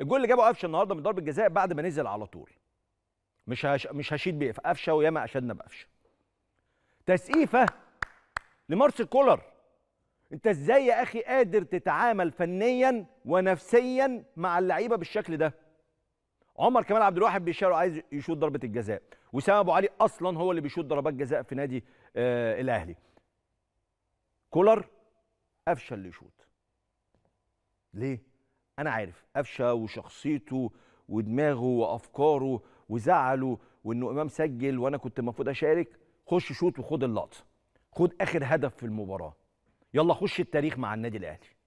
الجول اللي جابه قفشه النهارده من ضربه جزاء بعد ما نزل على طول مش هش... مش هشيد بيه قفشه وياما اشدنا بقفشه تسقيفه لمارسيل كولر انت ازاي يا اخي قادر تتعامل فنيا ونفسيا مع اللعيبه بالشكل ده عمر كمال عبد الواحد بيشاور عايز يشوط ضربه الجزاء وسام ابو علي اصلا هو اللي بيشوط ضربات جزاء في نادي آه الاهلي كولر افشل يشوط ليه انا عارف قفشه وشخصيته ودماغه وافكاره وزعله وانه امام سجل وانا كنت المفروض اشارك خش شوت وخد اللقطه خد اخر هدف في المباراه يلا خش التاريخ مع النادي الاهلي